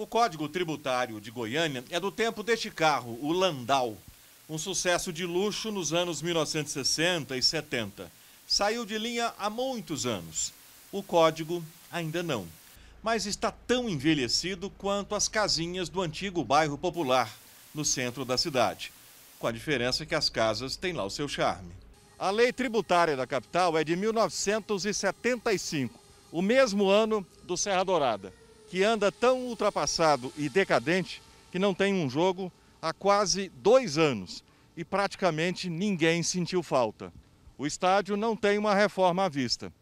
O Código Tributário de Goiânia é do tempo deste carro, o Landau, um sucesso de luxo nos anos 1960 e 70. Saiu de linha há muitos anos. O código ainda não, mas está tão envelhecido quanto as casinhas do antigo bairro popular, no centro da cidade. Com a diferença que as casas têm lá o seu charme. A lei tributária da capital é de 1975, o mesmo ano do Serra Dourada que anda tão ultrapassado e decadente que não tem um jogo há quase dois anos e praticamente ninguém sentiu falta. O estádio não tem uma reforma à vista.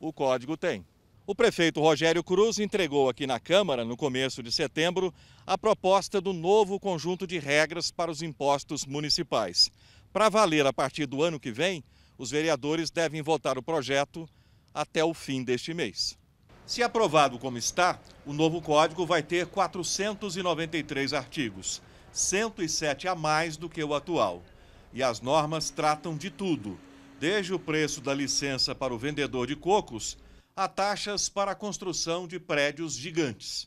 O código tem. O prefeito Rogério Cruz entregou aqui na Câmara, no começo de setembro, a proposta do novo conjunto de regras para os impostos municipais. Para valer a partir do ano que vem, os vereadores devem votar o projeto até o fim deste mês. Se aprovado como está, o novo código vai ter 493 artigos, 107 a mais do que o atual. E as normas tratam de tudo, desde o preço da licença para o vendedor de cocos a taxas para a construção de prédios gigantes.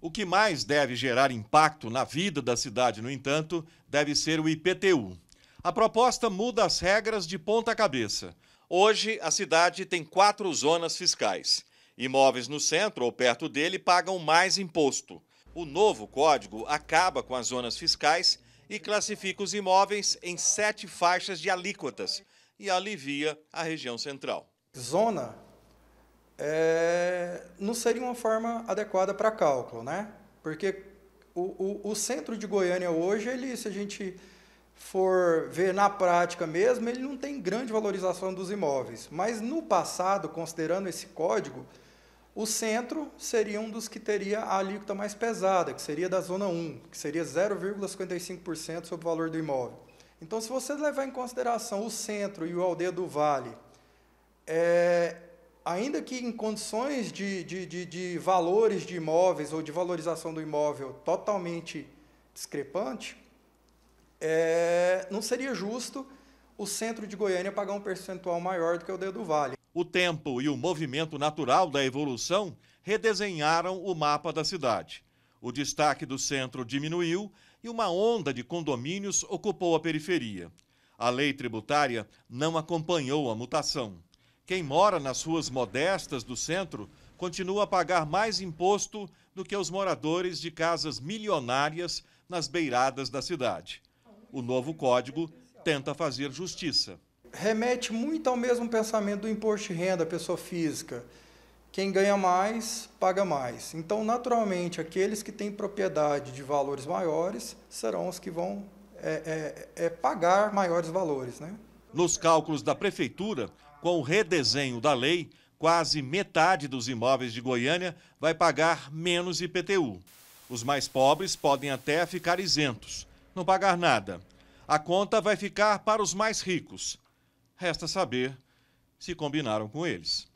O que mais deve gerar impacto na vida da cidade, no entanto, deve ser o IPTU. A proposta muda as regras de ponta cabeça. Hoje, a cidade tem quatro zonas fiscais. Imóveis no centro ou perto dele pagam mais imposto. O novo código acaba com as zonas fiscais e classifica os imóveis em sete faixas de alíquotas e alivia a região central. Zona é, não seria uma forma adequada para cálculo, né? Porque o, o, o, centro de Goiânia hoje, ele, se a gente for ver na prática mesmo, ele não tem grande valorização dos imóveis. Mas no passado, considerando esse código, o centro seria um dos que teria a alíquota mais pesada, que seria da zona 1, que seria 0,55% sobre o valor do imóvel. Então, se você levar em consideração o centro e o aldeia do vale, é, ainda que em condições de, de, de, de valores de imóveis ou de valorização do imóvel totalmente discrepante, é, não seria justo o centro de Goiânia pagar um percentual maior do que o aldeia do Vale. O tempo e o movimento natural da evolução redesenharam o mapa da cidade. O destaque do centro diminuiu e uma onda de condomínios ocupou a periferia. A lei tributária não acompanhou a mutação. Quem mora nas ruas modestas do centro continua a pagar mais imposto do que os moradores de casas milionárias nas beiradas da cidade. O novo código tenta fazer justiça remete muito ao mesmo pensamento do imposto de renda, pessoa física. Quem ganha mais, paga mais. Então, naturalmente, aqueles que têm propriedade de valores maiores serão os que vão é, é, é pagar maiores valores. Né? Nos cálculos da Prefeitura, com o redesenho da lei, quase metade dos imóveis de Goiânia vai pagar menos IPTU. Os mais pobres podem até ficar isentos, não pagar nada. A conta vai ficar para os mais ricos. Resta saber se combinaram com eles.